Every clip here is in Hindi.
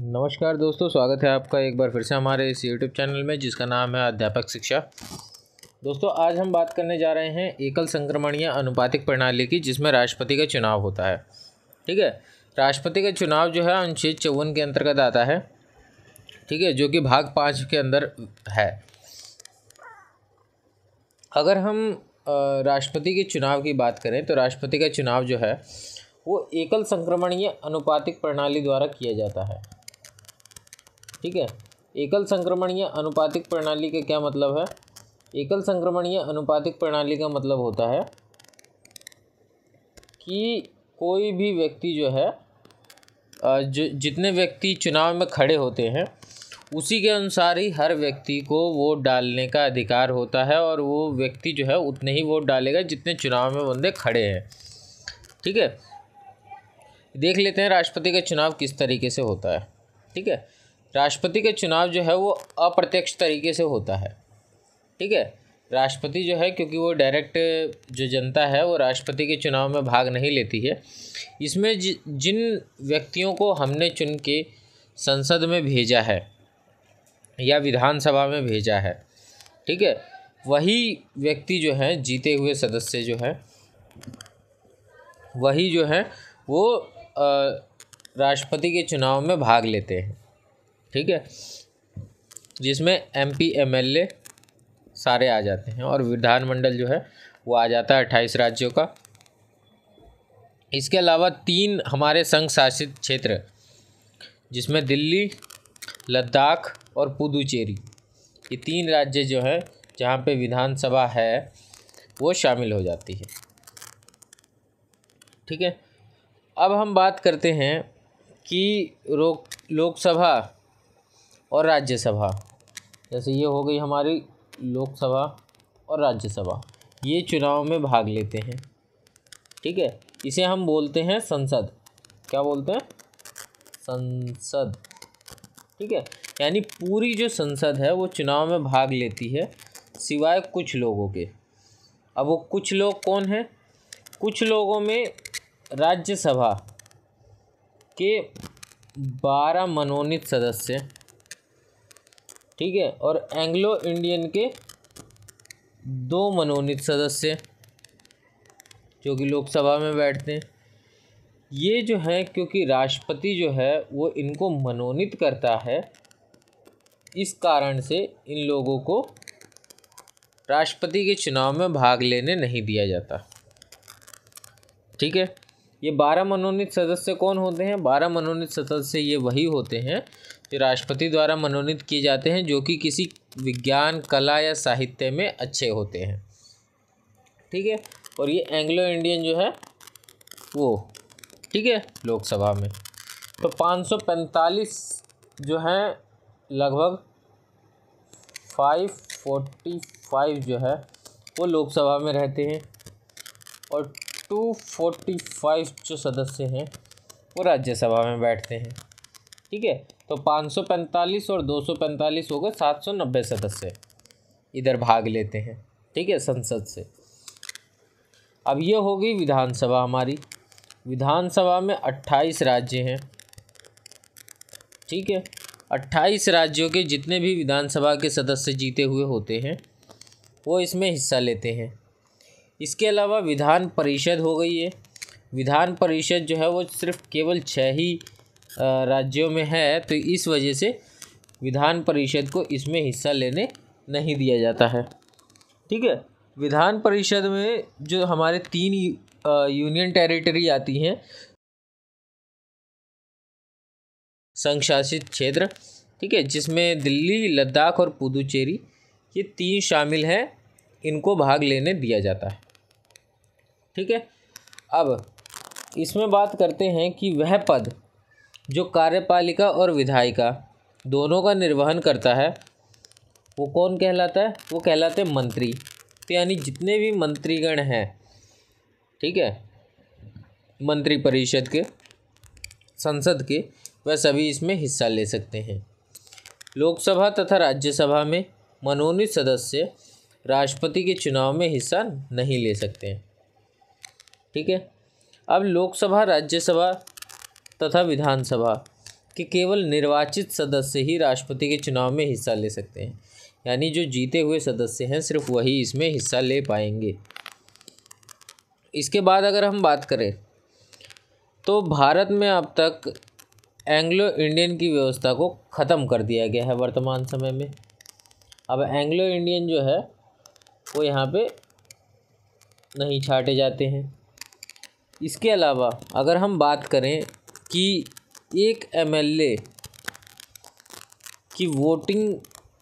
नमस्कार दोस्तों स्वागत है आपका एक बार फिर से हमारे इस यूट्यूब चैनल में जिसका नाम है अध्यापक शिक्षा दोस्तों आज हम बात करने जा रहे हैं एकल संक्रमणीय अनुपातिक प्रणाली की जिसमें राष्ट्रपति का चुनाव होता है ठीक है राष्ट्रपति का चुनाव जो है अनुच्छेद चौवन के अंतर्गत आता है ठीक है जो कि भाग पाँच के अंदर है अगर हम राष्ट्रपति के चुनाव की बात करें तो राष्ट्रपति का चुनाव जो है वो एकल संक्रमणीय अनुपातिक प्रणाली द्वारा किया जाता है ठीक है एकल संक्रमणीय अनुपातिक प्रणाली का क्या मतलब है एकल संक्रमणीय अनुपातिक प्रणाली का मतलब होता है कि कोई भी व्यक्ति जो है जो जितने व्यक्ति चुनाव में खड़े होते हैं उसी के अनुसार ही हर व्यक्ति को वोट डालने का अधिकार होता है और वो व्यक्ति जो है उतने ही वोट डालेगा जितने चुनाव में बंदे खड़े हैं ठीक है देख लेते हैं राष्ट्रपति का चुनाव किस तरीके से होता है ठीक है राष्ट्रपति का चुनाव जो है वो अप्रत्यक्ष तरीके से होता है ठीक है राष्ट्रपति जो है क्योंकि वो डायरेक्ट जो जनता है वो राष्ट्रपति के चुनाव में भाग नहीं लेती है इसमें जिन व्यक्तियों को हमने चुन के संसद में भेजा है या विधानसभा में भेजा है ठीक है वही व्यक्ति जो हैं जीते हुए सदस्य जो हैं वही जो हैं वो राष्ट्रपति के चुनाव में भाग लेते हैं ठीक है जिसमें M P M L A सारे आ जाते हैं और विधानमंडल जो है वो आ जाता है अट्ठाईस राज्यों का इसके अलावा तीन हमारे संघ शासित क्षेत्र जिसमें दिल्ली लद्दाख और पुदुचेरी ये तीन राज्य जो हैं जहाँ पे विधानसभा है वो शामिल हो जाती है ठीक है अब हम बात करते हैं कि लोकसभा और राज्यसभा जैसे ये हो गई हमारी लोकसभा और राज्यसभा ये चुनाव में भाग लेते हैं ठीक है इसे हम बोलते हैं संसद क्या बोलते हैं संसद ठीक है यानी पूरी जो संसद है वो चुनाव में भाग लेती है सिवाय कुछ लोगों के अब वो कुछ लोग कौन हैं कुछ लोगों में राज्यसभा के बारह मनोनीत सदस्य ठीक है और एंग्लो इंडियन के दो मनोनीत सदस्य जो कि लोकसभा में बैठते हैं ये जो है क्योंकि राष्ट्रपति जो है वो इनको मनोनीत करता है इस कारण से इन लोगों को राष्ट्रपति के चुनाव में भाग लेने नहीं दिया जाता ठीक है ये बारह मनोनीत सदस्य कौन होते हैं बारह मनोनीत सदस्य ये वही होते हैं राष्ट्रपति द्वारा मनोनीत किए जाते हैं जो कि किसी विज्ञान कला या साहित्य में अच्छे होते हैं ठीक है और ये एंग्लो इंडियन जो है वो ठीक है लोकसभा में तो 545 जो हैं लगभग 545 जो है वो लोकसभा में रहते हैं और 245 जो सदस्य हैं वो राज्यसभा में बैठते हैं ठीक है तो 545 और 245 हो गए सात सदस्य इधर भाग लेते हैं ठीक है संसद से अब ये हो गई विधानसभा हमारी विधानसभा में 28 राज्य हैं ठीक है 28 राज्यों के जितने भी विधानसभा के सदस्य जीते हुए होते हैं वो इसमें हिस्सा लेते हैं इसके अलावा विधान परिषद हो गई है विधान परिषद जो है वो सिर्फ केवल छः ही राज्यों में है तो इस वजह से विधान परिषद को इसमें हिस्सा लेने नहीं दिया जाता है ठीक है विधान परिषद में जो हमारे तीन यूनियन टेरिटरी आती हैं संघ शासित क्षेत्र ठीक है जिसमें दिल्ली लद्दाख और पुदुचेरी ये तीन शामिल हैं इनको भाग लेने दिया जाता है ठीक है अब इसमें बात करते हैं कि वह पद जो कार्यपालिका और विधायिका दोनों का निर्वहन करता है वो कौन कहलाता है वो कहलाते हैं मंत्री तो यानी जितने भी मंत्रीगण हैं ठीक है मंत्री परिषद के संसद के वह सभी इसमें हिस्सा ले सकते हैं लोकसभा तथा राज्यसभा में मनोनीत सदस्य राष्ट्रपति के चुनाव में हिस्सा नहीं ले सकते हैं ठीक है अब लोकसभा राज्यसभा तथा विधानसभा के केवल निर्वाचित सदस्य ही राष्ट्रपति के चुनाव में हिस्सा ले सकते हैं यानी जो जीते हुए सदस्य हैं सिर्फ वही इसमें हिस्सा ले पाएंगे इसके बाद अगर हम बात करें तो भारत में अब तक एंग्लो इंडियन की व्यवस्था को ख़त्म कर दिया गया है वर्तमान समय में अब एंग्लो इंडियन जो है वो यहाँ पे नहीं छाटे जाते हैं इसके अलावा अगर हम बात करें कि एक एमएलए की वोटिंग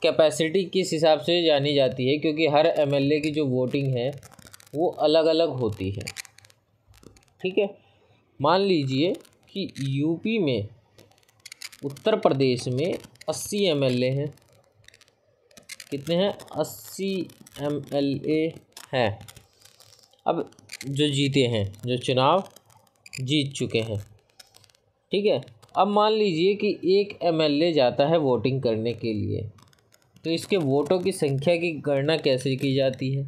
कैपेसिटी किस हिसाब से जानी जाती है क्योंकि हर एमएलए की जो वोटिंग है वो अलग अलग होती है ठीक है मान लीजिए कि यूपी में उत्तर प्रदेश में अस्सी एम हैं कितने हैं अस्सी एम हैं अब जो जीते हैं जो चुनाव जीत चुके हैं ठीक है अब मान लीजिए कि एक एमएलए जाता है वोटिंग करने के लिए तो इसके वोटों की संख्या की गणना कैसे की जाती है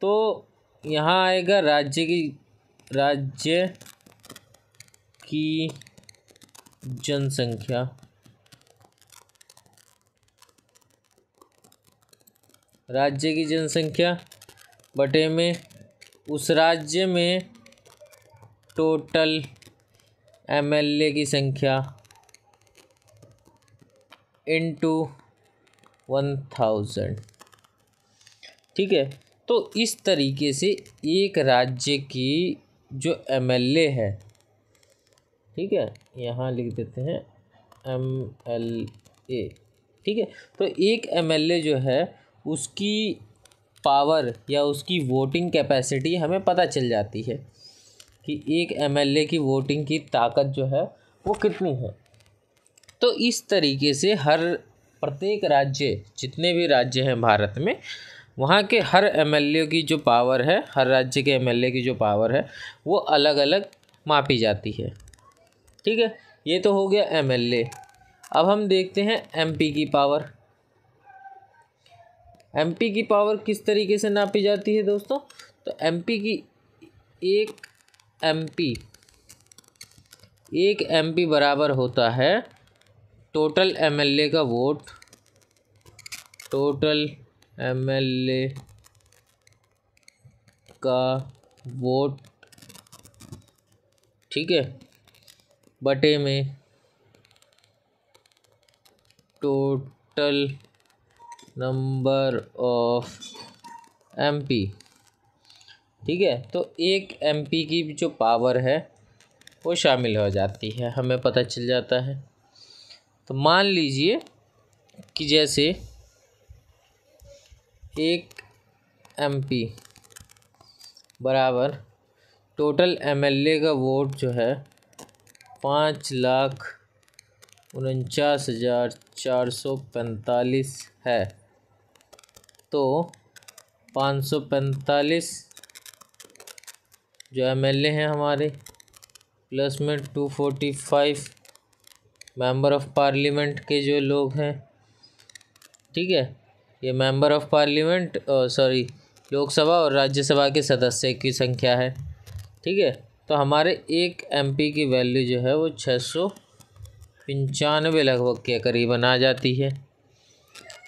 तो यहाँ आएगा राज्य की राज्य की जनसंख्या राज्य की जनसंख्या बटे में उस राज्य में टोटल एमएलए की संख्या इनटू वन थाउजेंड ठीक है तो इस तरीके से एक राज्य की जो एमएलए है ठीक है यहाँ लिख देते हैं एम एल ए ठीक है तो एक एमएलए जो है उसकी पावर या उसकी वोटिंग कैपेसिटी हमें पता चल जाती है कि एक एमएलए की वोटिंग की ताकत जो है वो कितनी है तो इस तरीके से हर प्रत्येक राज्य जितने भी राज्य हैं भारत में वहाँ के हर एमएलए की जो पावर है हर राज्य के एमएलए की जो पावर है वो अलग अलग मापी जाती है ठीक है ये तो हो गया एमएलए अब हम देखते हैं एमपी की पावर एमपी की पावर किस तरीके से नापी जाती है दोस्तों तो एमपी की एक एम पी एक एम पी बराबर होता है टोटल एम एल ए का vote total M L A का वोट ठीक है बटे में टोटल नंबर ऑफ एमपी ठीक है तो एक एम की जो पावर है वो शामिल हो जाती है हमें पता चल जाता है तो मान लीजिए कि जैसे एक एम बराबर टोटल एमएलए का वोट जो है पाँच लाख उनचास हज़ार चार सौ पैंतालीस है तो पाँच सौ पैंतालीस जो एम एल ए हैं हमारे प्लस में two forty five member of parliament के जो लोग हैं ठीक है ये member of parliament sorry Lok Sabha और राज्यसभा के सदस्य की संख्या है ठीक है तो हमारे एक एमपी की वैल्यू जो है वो छः सौ पंचानवे लगभग के करीबन आ जाती है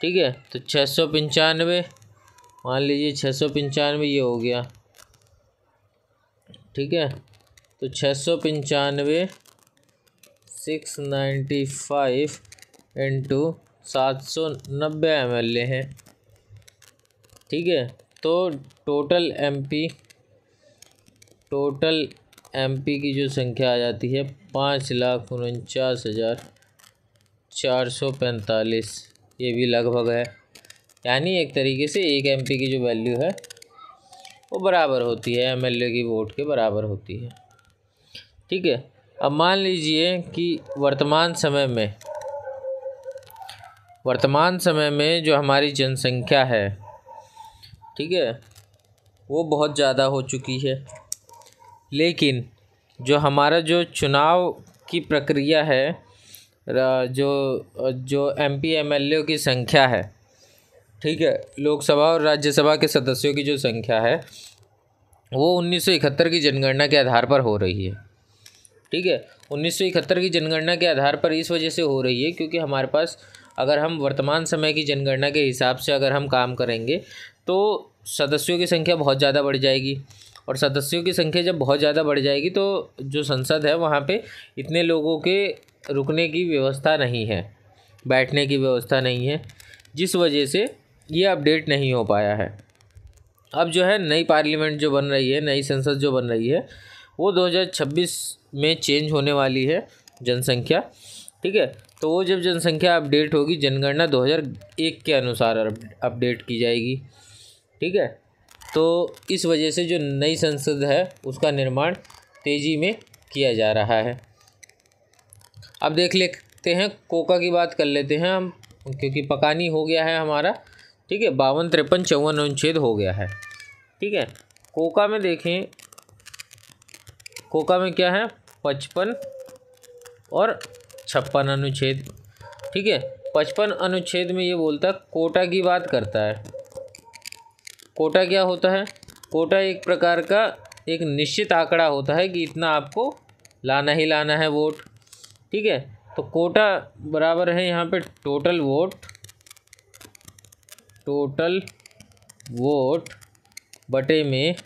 ठीक है तो छः सौ पंचानवे मान लीजिए छः सौ पंचानवे ये हो गया ठीक है तो छः सौ पंचानवे सिक्स नाइन्टी फाइव इंटू सात सौ नब्बे एम एल ए हैं ठीक है तो total M P total M P की जो संख्या आ जाती है पाँच लाख उनचास हज़ार चार सौ पैंतालीस ये भी लगभग है यानी एक तरीके से एक एम पी की जो वैल्यू है वो बराबर होती है एमएलए की वोट के बराबर होती है ठीक है अब मान लीजिए कि वर्तमान समय में वर्तमान समय में जो हमारी जनसंख्या है ठीक है वो बहुत ज़्यादा हो चुकी है लेकिन जो हमारा जो चुनाव की प्रक्रिया है जो जो एम पी एम एल की संख्या है ठीक है लोकसभा और राज्यसभा के सदस्यों की जो संख्या है वो 1971 की जनगणना के आधार पर हो रही है ठीक है 1971 की जनगणना के आधार पर इस वजह से हो रही है क्योंकि हमारे पास अगर हम वर्तमान समय की जनगणना के हिसाब से अगर हम काम करेंगे तो सदस्यों की संख्या बहुत ज़्यादा बढ़ जाएगी और सदस्यों की संख्या जब बहुत ज़्यादा बढ़ जाएगी तो जो संसद है वहाँ पे इतने लोगों के रुकने की व्यवस्था नहीं है बैठने की व्यवस्था नहीं है जिस वजह से ये अपडेट नहीं हो पाया है अब जो है नई पार्लियामेंट जो बन रही है नई संसद जो बन रही है वो 2026 में चेंज होने वाली है जनसंख्या ठीक है तो वो जब जनसंख्या अपडेट होगी जनगणना 2001 के अनुसार अपडेट की जाएगी ठीक है तो इस वजह से जो नई संसद है उसका निर्माण तेज़ी में किया जा रहा है अब देख लेते हैं कोका की बात कर लेते हैं हम क्योंकि पकानी हो गया है हमारा ठीक है बावन तिरपन चौवन अनुच्छेद हो गया है ठीक है कोका में देखें कोका में क्या है पचपन और छप्पन अनुच्छेद ठीक है पचपन अनुच्छेद में ये बोलता है कोटा की बात करता है कोटा क्या होता है कोटा एक प्रकार का एक निश्चित आंकड़ा होता है कि इतना आपको लाना ही लाना है वोट ठीक है तो कोटा बराबर है यहाँ पे टोटल वोट टोटल वोट बटे में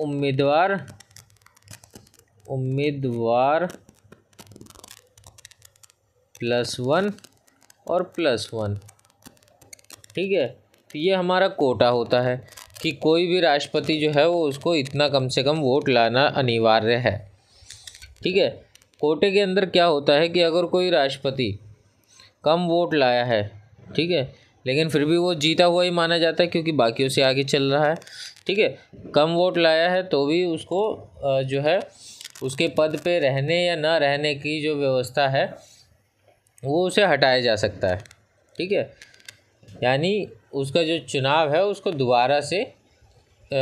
उम्मीदवार उम्मीदवार प्लस वन और प्लस वन ठीक है तो ये हमारा कोटा होता है कि कोई भी राष्ट्रपति जो है वो उसको इतना कम से कम वोट लाना अनिवार्य है ठीक है कोटे के अंदर क्या होता है कि अगर कोई राष्ट्रपति कम वोट लाया है ठीक है लेकिन फिर भी वो जीता हुआ ही माना जाता है क्योंकि बाकियों से आगे चल रहा है ठीक है कम वोट लाया है तो भी उसको जो है उसके पद पे रहने या ना रहने की जो व्यवस्था है वो उसे हटाया जा सकता है ठीक है यानी उसका जो चुनाव है उसको दोबारा से आ,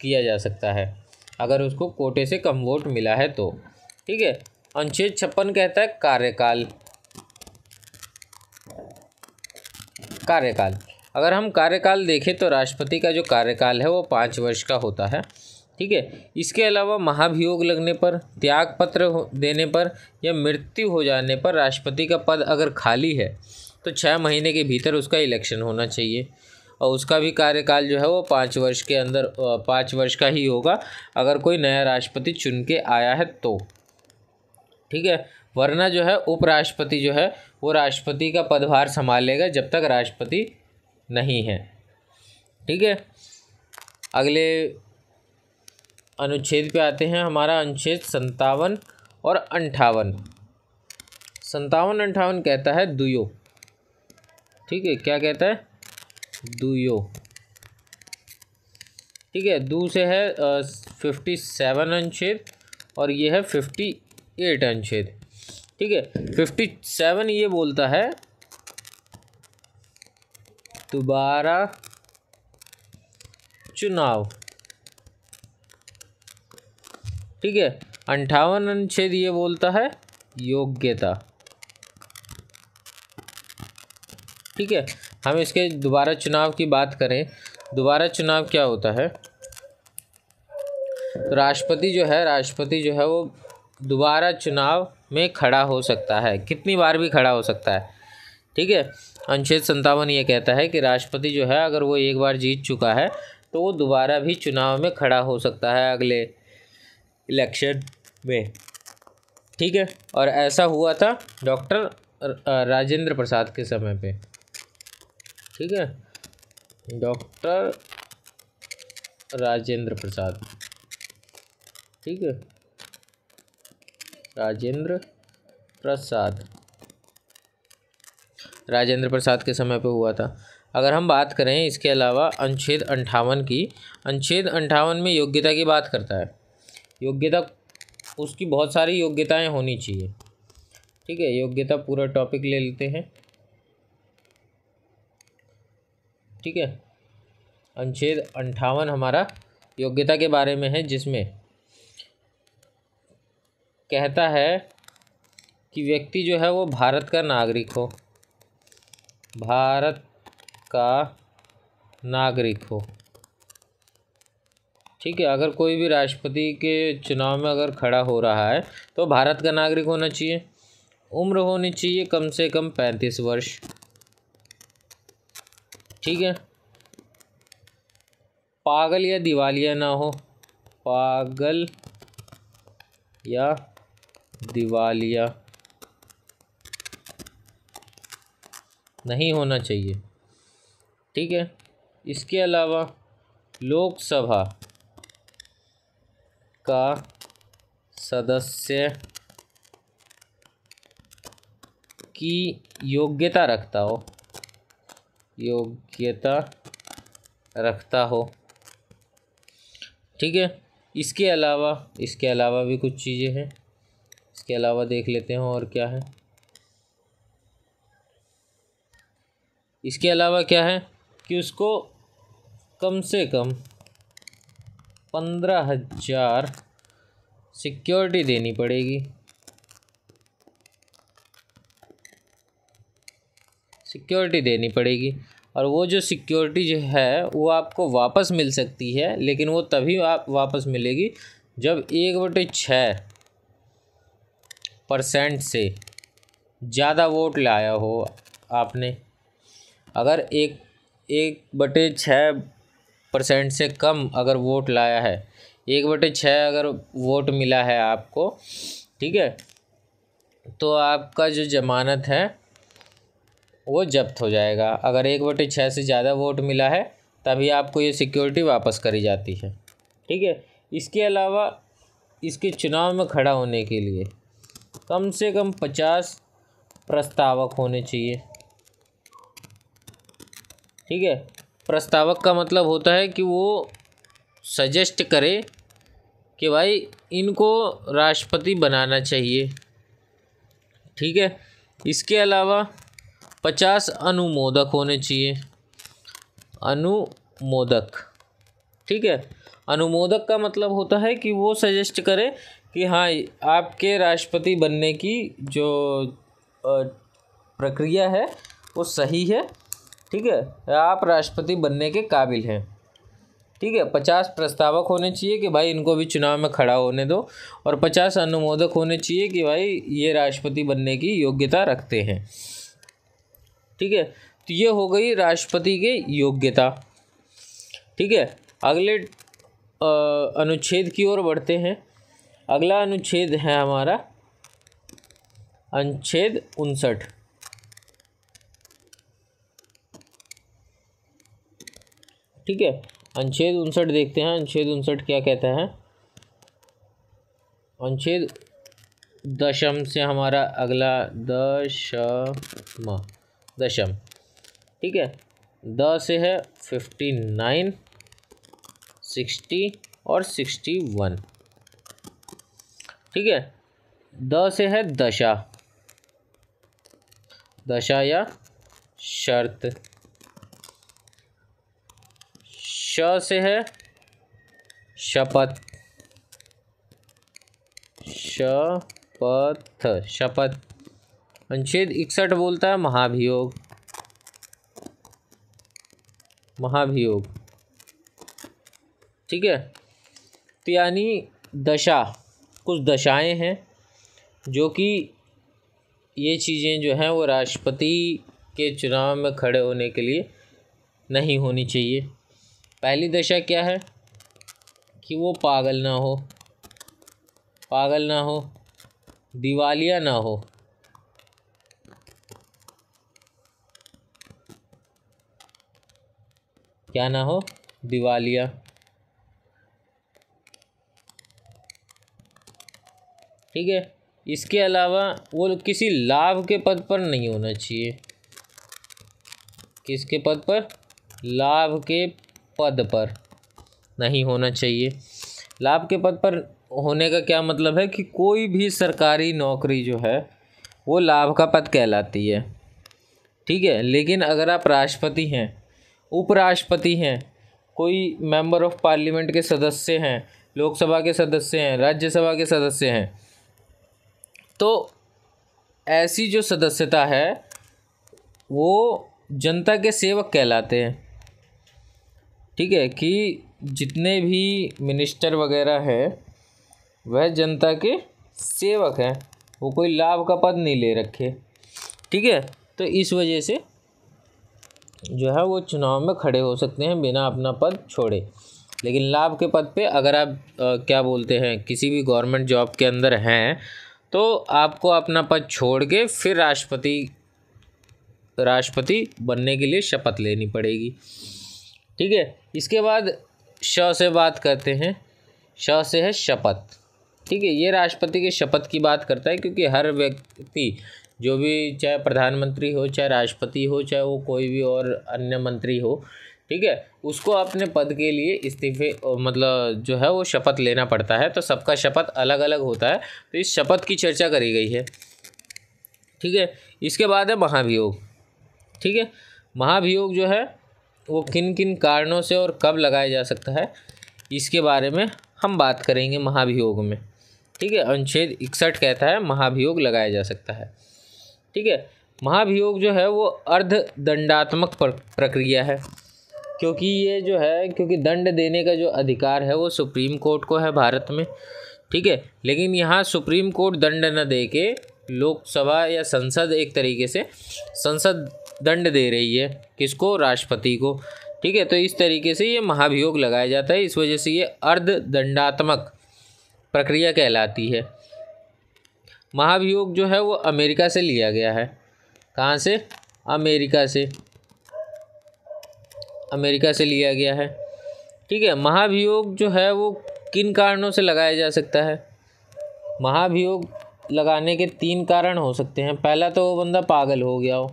किया जा सकता है अगर उसको कोटे से कम वोट मिला है तो ठीक है अनुच्छेद छप्पन कहता है कार्यकाल कार्यकाल अगर हम कार्यकाल देखें तो राष्ट्रपति का जो कार्यकाल है वो पाँच वर्ष का होता है ठीक है इसके अलावा महाभियोग लगने पर त्याग पत्र देने पर या मृत्यु हो जाने पर राष्ट्रपति का पद अगर खाली है तो छः महीने के भीतर उसका इलेक्शन होना चाहिए और उसका भी कार्यकाल जो है वो पाँच वर्ष के अंदर पाँच वर्ष का ही होगा अगर कोई नया राष्ट्रपति चुन के आया है तो ठीक है वरना जो है उपराष्ट्रपति जो है वो राष्ट्रपति का पदभार संभालेगा जब तक राष्ट्रपति नहीं है ठीक है अगले अनुच्छेद पे आते हैं हमारा अनुच्छेद संतावन और अंठावन संतावन अंठावन कहता है दुयो ठीक है क्या कहता है दुयो ठीक है दू से है फिफ्टी सेवन अनुच्छेद और ये है फिफ्टी एट अनुच्छेद ठीक है फिफ्टी हाँ सेवन ये बोलता है दोबारा चुनाव ठीक है अंठावन अनुच्छेद ये बोलता है योग्यता ठीक है हम इसके दोबारा चुनाव की बात करें दोबारा चुनाव क्या होता है तो राष्ट्रपति जो है राष्ट्रपति जो है वो दोबारा चुनाव में खड़ा हो सकता है कितनी बार भी खड़ा हो सकता है ठीक है अनुच्छेद संतावन ये कहता है कि राष्ट्रपति जो है अगर वो एक बार जीत चुका है तो वो दोबारा भी चुनाव में खड़ा हो सकता है अगले इलेक्शन में ठीक है और ऐसा हुआ था डॉक्टर राजेंद्र प्रसाद के समय पे ठीक है डॉक्टर राजेंद्र प्रसाद ठीक है राजेंद्र प्रसाद राजेंद्र प्रसाद के समय पे हुआ था अगर हम बात करें इसके अलावा अनुच्छेद अंठावन की अनुच्छेद अंठावन में योग्यता की बात करता है योग्यता उसकी बहुत सारी योग्यताएं होनी चाहिए ठीक है योग्यता पूरा टॉपिक ले लेते हैं ठीक है अनुच्छेद अंठावन हमारा योग्यता के बारे में है जिसमें कहता है कि व्यक्ति जो है वो भारत का नागरिक हो भारत का नागरिक हो ठीक है अगर कोई भी राष्ट्रपति के चुनाव में अगर खड़ा हो रहा है तो भारत का नागरिक होना चाहिए उम्र होनी चाहिए कम से कम पैंतीस वर्ष ठीक है पागल या दिवालिया ना हो पागल या दिवालिया नहीं होना चाहिए ठीक है इसके अलावा लोकसभा का सदस्य की योग्यता रखता हो योग्यता रखता हो ठीक है इसके अलावा इसके अलावा भी कुछ चीज़ें हैं इसके अलावा देख लेते हैं और क्या है इसके अलावा क्या है कि उसको कम से कम पंद्रह हज़ार सिक्योरिटी देनी पड़ेगी सिक्योरिटी देनी पड़ेगी और वो जो सिक्योरिटी जो है वो आपको वापस मिल सकती है लेकिन वो तभी आप वापस मिलेगी जब एक बटे छः परसेंट से ज़्यादा वोट लाया हो आपने अगर एक एक बटे छः परसेंट से कम अगर वोट लाया है एक बटे छः अगर वोट मिला है आपको ठीक है तो आपका जो जमानत है वो जब्त हो जाएगा अगर एक बटे छः से ज़्यादा वोट मिला है तभी आपको ये सिक्योरिटी वापस करी जाती है ठीक है इसके अलावा इसके चुनाव में खड़ा होने के लिए कम से कम पचास प्रस्तावक होने चाहिए ठीक है प्रस्तावक का मतलब होता है कि वो सजेस्ट करे कि भाई इनको राष्ट्रपति बनाना चाहिए ठीक है इसके अलावा पचास अनुमोदक होने चाहिए अनुमोदक ठीक है अनुमोदक का मतलब होता है कि वो सजेस्ट करे कि हाँ आपके राष्ट्रपति बनने की जो प्रक्रिया है वो सही है ठीक है आप राष्ट्रपति बनने के काबिल हैं ठीक है पचास प्रस्तावक होने चाहिए कि भाई इनको भी चुनाव में खड़ा होने दो और पचास अनुमोदक होने चाहिए कि भाई ये राष्ट्रपति बनने की योग्यता रखते हैं ठीक है तो ये हो गई राष्ट्रपति के योग्यता ठीक है अगले अनुच्छेद की ओर बढ़ते हैं अगला अनुच्छेद है हमारा अनुच्छेद उनसठ ठीक है अनुच्छेद उनसठ देखते हैं अनुच्छेद उनसठ क्या कहता है अनुच्छेद दशम से हमारा अगला दशम दशम ठीक है द से है फिफ्टी नाइन सिक्सटी और सिक्सटी वन ठीक है द से है दशा दशा या शर्त श से है शपथ शपथ शपथ अनुच्छेद इकसठ बोलता है महाभियोग महाभियोग ठीक है तो यानी दशा कुछ दशाएं हैं जो कि ये चीज़ें जो हैं वो राष्ट्रपति के चुनाव में खड़े होने के लिए नहीं होनी चाहिए पहली दशा क्या है कि वो पागल ना हो पागल ना हो दिवालिया ना हो क्या ना हो दिवालिया ठीक है इसके अलावा वो किसी लाभ के पद पर नहीं होना चाहिए किसके पद पर लाभ के पद पर नहीं होना चाहिए लाभ के पद पर होने का क्या मतलब है कि कोई भी सरकारी नौकरी जो है वो लाभ का पद कहलाती है ठीक है लेकिन अगर आप राष्ट्रपति हैं उपराष्ट्रपति हैं कोई मेंबर ऑफ पार्लियामेंट के सदस्य हैं लोकसभा के सदस्य हैं राज्यसभा के सदस्य हैं तो ऐसी जो सदस्यता है वो जनता के सेवक कहलाते हैं ठीक है कि जितने भी मिनिस्टर वगैरह है वह जनता के सेवक हैं वो कोई लाभ का पद नहीं ले रखे ठीक है तो इस वजह से जो है वो चुनाव में खड़े हो सकते हैं बिना अपना पद छोड़े लेकिन लाभ के पद पे अगर आप आ, क्या बोलते हैं किसी भी गवर्नमेंट जॉब के अंदर हैं तो आपको अपना पद छोड़ के फिर राष्ट्रपति राष्ट्रपति बनने के लिए शपथ लेनी पड़ेगी ठीक है इसके बाद श से बात करते हैं श से है शपथ ठीक है ये राष्ट्रपति की शपथ की बात करता है क्योंकि हर व्यक्ति जो भी चाहे प्रधानमंत्री हो चाहे राष्ट्रपति हो चाहे वो कोई भी और अन्य मंत्री हो ठीक है उसको अपने पद के लिए इस्तीफे मतलब जो है वो शपथ लेना पड़ता है तो सबका शपथ अलग अलग होता है तो इस शपथ की चर्चा करी गई है ठीक है इसके बाद है महाभियोग ठीक है महाभियोग जो है वो किन किन कारणों से और कब लगाया जा सकता है इसके बारे में हम बात करेंगे महाभियोग में ठीक है अनुच्छेद इकसठ कहता है महाभियोग लगाया जा सकता है ठीक है महाभियोग जो है वो अर्ध दंडात्मक प्रक्रिया है क्योंकि ये जो है क्योंकि दंड देने का जो अधिकार है वो सुप्रीम कोर्ट को है भारत में ठीक है लेकिन यहाँ सुप्रीम कोर्ट दंड न दे के लोकसभा या संसद एक तरीके से संसद दंड दे रही है किसको राष्ट्रपति को ठीक है तो इस तरीके से ये महाभियोग लगाया जाता है इस वजह से ये अर्ध दंडात्मक प्रक्रिया कहलाती है महाभियोग जो है वो अमेरिका से लिया गया है कहाँ से अमेरिका से अमेरिका से लिया गया है ठीक है महाभियोग जो है वो किन कारणों से लगाया जा सकता है महाभियोग लगाने के तीन कारण हो सकते हैं पहला तो वो बंदा पागल हो गया हो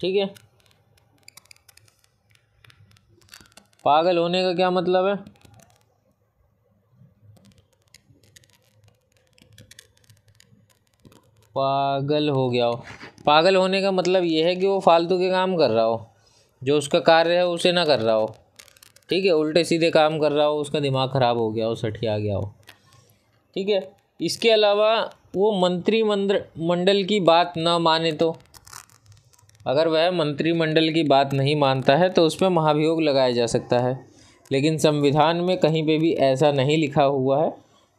ठीक है पागल होने का क्या मतलब है पागल हो गया हो पागल होने का मतलब ये है कि वो फालतू के काम कर रहा हो जो उसका कार्य है उसे ना कर रहा हो ठीक है उल्टे सीधे काम कर रहा हो उसका दिमाग ख़राब हो गया हो सठिया गया हो ठीक है इसके अलावा वो मंत्री मंद्र मंडल की बात ना माने तो अगर वह मंत्रिमंडल की बात नहीं मानता है तो उस पर महाभियोग लगाया जा सकता है लेकिन संविधान में कहीं पे भी ऐसा नहीं लिखा हुआ है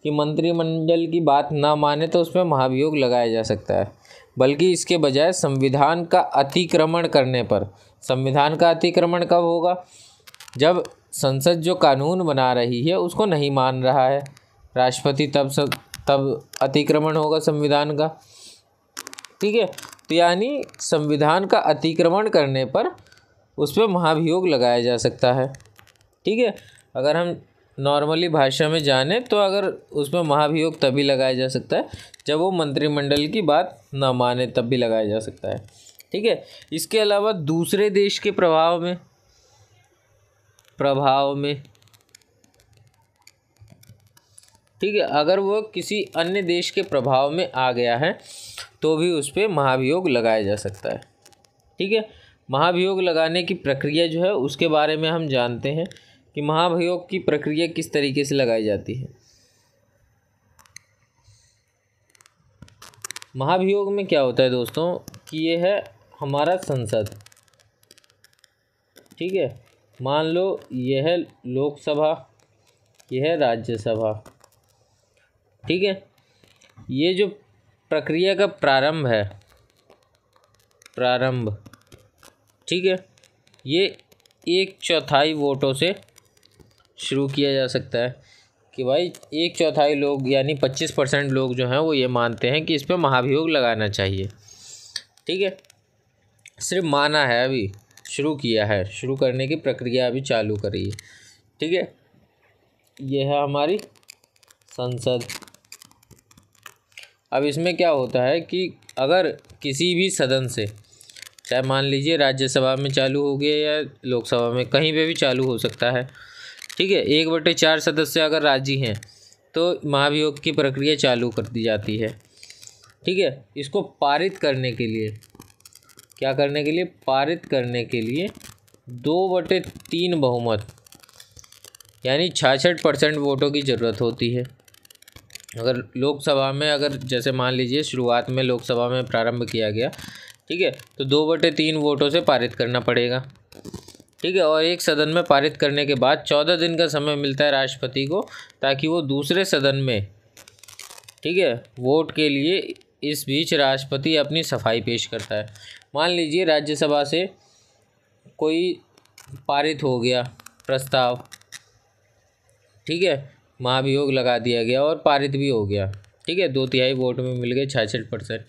कि मंत्रिमंडल की बात ना माने तो उसमें महाभियोग लगाया जा सकता है बल्कि इसके बजाय संविधान का अतिक्रमण करने पर संविधान का अतिक्रमण कब होगा जब संसद जो कानून बना रही है उसको नहीं मान रहा है राष्ट्रपति तब सब तब अतिक्रमण होगा संविधान का ठीक है तो यानी संविधान का अतिक्रमण करने पर उस पर महाभियोग लगाया जा सकता है ठीक है अगर हम नॉर्मली भाषा में जाने तो अगर उसमें महाभियोग तभी लगाया जा सकता है जब वो मंत्रिमंडल की बात ना माने तब भी लगाया जा सकता है ठीक है इसके अलावा दूसरे देश के प्रभाव में प्रभाव में ठीक है अगर वो किसी अन्य देश के प्रभाव में आ गया है तो भी उस पर महाभियोग लगाया जा सकता है ठीक है महाभियोग लगाने की प्रक्रिया जो है उसके बारे में हम जानते हैं कि महाभियोग की प्रक्रिया किस तरीके से लगाई जाती है महाभियोग में क्या होता है दोस्तों कि ये है हमारा संसद ठीक है मान लो यह है लोकसभा यह है राज्यसभा ठीक है ये जो प्रक्रिया का प्रारंभ है प्रारंभ ठीक है ये एक चौथाई वोटों से शुरू किया जा सकता है कि भाई एक चौथाई लोग यानी पच्चीस परसेंट लोग जो हैं वो ये मानते हैं कि इस पर महाभियोग लगाना चाहिए ठीक है सिर्फ माना है अभी शुरू किया है शुरू करने की प्रक्रिया अभी चालू करी है ठीक है ये है हमारी संसद अब इसमें क्या होता है कि अगर किसी भी सदन से चाहे मान लीजिए राज्यसभा में चालू हो गया या लोकसभा में कहीं पे भी चालू हो सकता है ठीक है एक बटे चार सदस्य अगर राजी हैं तो महाभियोग की प्रक्रिया चालू कर दी जाती है ठीक है इसको पारित करने के लिए क्या करने के लिए पारित करने के लिए दो बटे तीन बहुमत यानी छाछठ परसेंट वोटों की ज़रूरत होती है अगर लोकसभा में अगर जैसे मान लीजिए शुरुआत में लोकसभा में प्रारंभ किया गया ठीक है तो दो बटे तीन वोटों से पारित करना पड़ेगा ठीक है और एक सदन में पारित करने के बाद चौदह दिन का समय मिलता है राष्ट्रपति को ताकि वो दूसरे सदन में ठीक है वोट के लिए इस बीच राष्ट्रपति अपनी सफाई पेश करता है मान लीजिए राज्यसभा से कोई पारित हो गया प्रस्ताव ठीक है महाभियोग लगा दिया गया और पारित भी हो गया ठीक है दो तिहाई वोट में मिल गए छियासठ परसेंट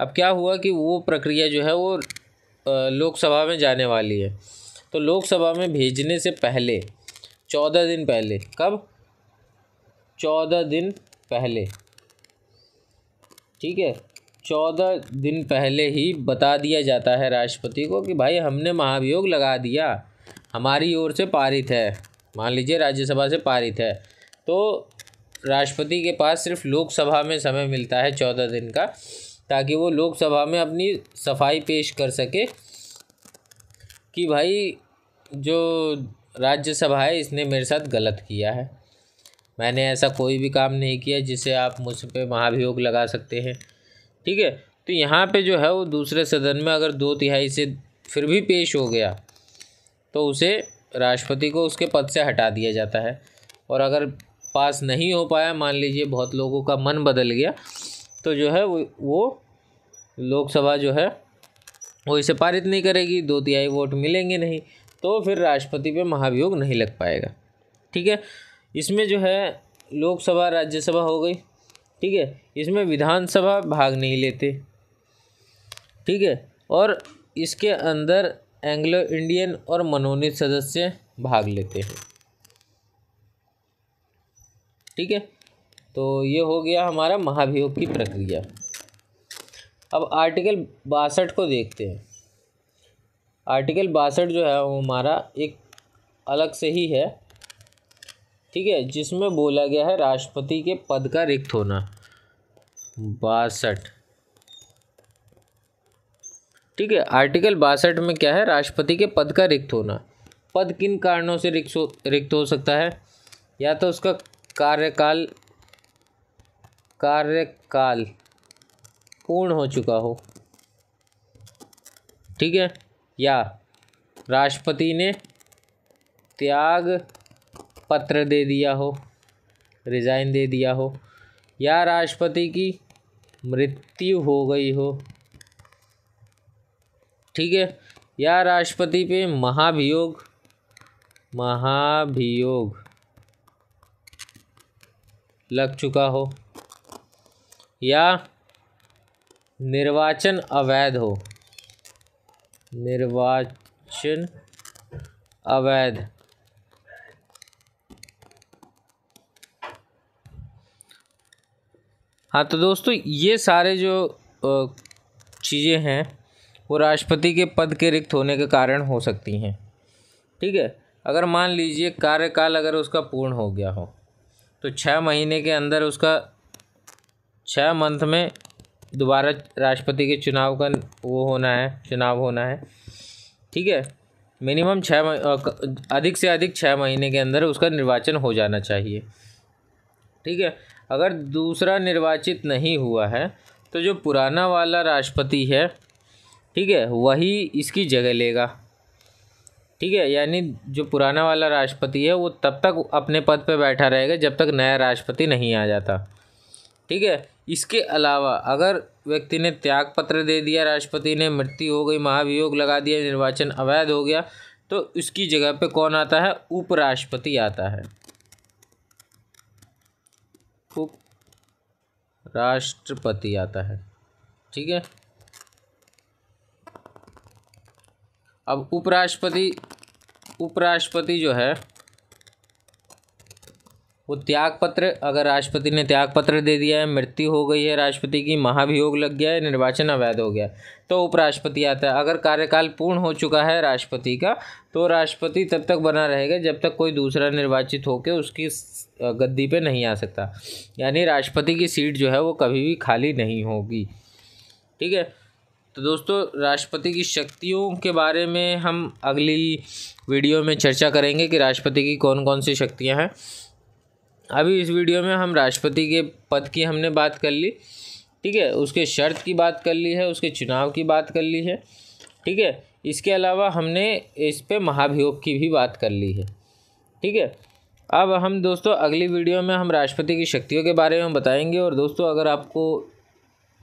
अब क्या हुआ कि वो प्रक्रिया जो है वो लोकसभा में जाने वाली है तो लोकसभा में भेजने से पहले चौदह दिन पहले कब चौदह दिन पहले ठीक है चौदह दिन पहले ही बता दिया जाता है राष्ट्रपति को कि भाई हमने महाभियोग लगा दिया हमारी ओर से पारित है मान लीजिए राज्यसभा से पारित है तो राष्ट्रपति के पास सिर्फ लोकसभा में समय मिलता है चौदह दिन का ताकि वो लोकसभा में अपनी सफाई पेश कर सके कि भाई जो राज्यसभा है इसने मेरे साथ गलत किया है मैंने ऐसा कोई भी काम नहीं किया जिसे आप मुझ पर महाभियोग लगा सकते हैं ठीक है तो यहाँ पे जो है वो दूसरे सदन में अगर दो तिहाई से फिर भी पेश हो गया तो उसे राष्ट्रपति को उसके पद से हटा दिया जाता है और अगर पास नहीं हो पाया मान लीजिए बहुत लोगों का मन बदल गया तो जो है वो, वो लोकसभा जो है वो इसे पारित नहीं करेगी दो तिहाई वोट मिलेंगे नहीं तो फिर राष्ट्रपति पे महाभियोग नहीं लग पाएगा ठीक है इसमें जो है लोकसभा राज्यसभा हो गई ठीक है इसमें विधानसभा भाग नहीं लेते ठीक है और इसके अंदर एंग्लो इंडियन और मनोनीत सदस्य भाग लेते हैं ठीक है तो ये हो गया हमारा महाभियोग की प्रक्रिया अब आर्टिकल बासठ को देखते हैं आर्टिकल बासठ जो है वो हमारा एक अलग से ही है ठीक है जिसमें बोला गया है राष्ट्रपति के पद का रिक्त होना बासठ ठीक है आर्टिकल बासठ में क्या है राष्ट्रपति के पद का रिक्त होना पद किन कारणों से रिक्त हो रिक्त हो सकता है या तो उसका कार्यकाल कार्यकाल पूर्ण हो चुका हो ठीक है या राष्ट्रपति ने त्याग पत्र दे दिया हो रिज़ाइन दे दिया हो या राष्ट्रपति की मृत्यु हो गई हो ठीक है या राष्ट्रपति पे महाभियोग महाभियोग लग चुका हो या निर्वाचन अवैध हो निर्वाचन अवैध हाँ तो दोस्तों ये सारे जो चीज़ें हैं वो राष्ट्रपति के पद के रिक्त होने के कारण हो सकती हैं ठीक है अगर मान लीजिए कार्यकाल अगर उसका पूर्ण हो गया हो तो छः महीने के अंदर उसका छः मंथ में दोबारा राष्ट्रपति के चुनाव का वो होना है चुनाव होना है ठीक है मिनिमम छः अधिक से अधिक छः महीने के अंदर उसका निर्वाचन हो जाना चाहिए ठीक है अगर दूसरा निर्वाचित नहीं हुआ है तो जो पुराना वाला राष्ट्रपति है ठीक है वही इसकी जगह लेगा ठीक है यानी जो पुराना वाला राष्ट्रपति है वो तब तक अपने पद पर बैठा रहेगा जब तक नया राष्ट्रपति नहीं आ जाता ठीक है इसके अलावा अगर व्यक्ति ने त्याग पत्र दे दिया राष्ट्रपति ने मृत्यु हो गई महाभियोग लगा दिया निर्वाचन अवैध हो गया तो उसकी जगह पे कौन आता है उपराष्ट्रपति आता है उप राष्ट्रपति आता है ठीक है अब उपराष्ट्रपति उपराष्ट्रपति जो है वो त्यागपत्र अगर राष्ट्रपति ने त्यागपत्र दे दिया है मृत्यु हो गई है राष्ट्रपति की महाभियोग लग गया है निर्वाचन अवैध हो गया तो उपराष्ट्रपति आता है अगर कार्यकाल पूर्ण हो चुका है राष्ट्रपति का तो राष्ट्रपति तब तक बना रहेगा जब तक कोई दूसरा निर्वाचित होकर उसकी गद्दी पे नहीं आ सकता यानी राष्ट्रपति की सीट जो है वो कभी भी खाली नहीं होगी ठीक है तो दोस्तों राष्ट्रपति की शक्तियों के बारे में हम अगली वीडियो में चर्चा करेंगे कि राष्ट्रपति की कौन कौन सी शक्तियाँ हैं अभी इस वीडियो में हम राष्ट्रपति के पद की हमने बात कर ली ठीक है उसके शर्त की बात कर ली है उसके चुनाव की बात कर ली है ठीक है इसके अलावा हमने इस पर महाभियोग की भी बात कर ली है ठीक है अब हम दोस्तों अगली वीडियो में हम राष्ट्रपति की शक्तियों के बारे में बताएंगे और दोस्तों अगर आपको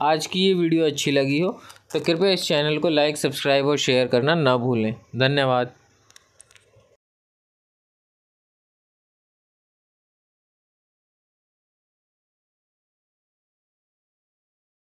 आज की ये वीडियो अच्छी लगी हो तो कृपया इस चैनल को लाइक सब्सक्राइब और शेयर करना ना भूलें धन्यवाद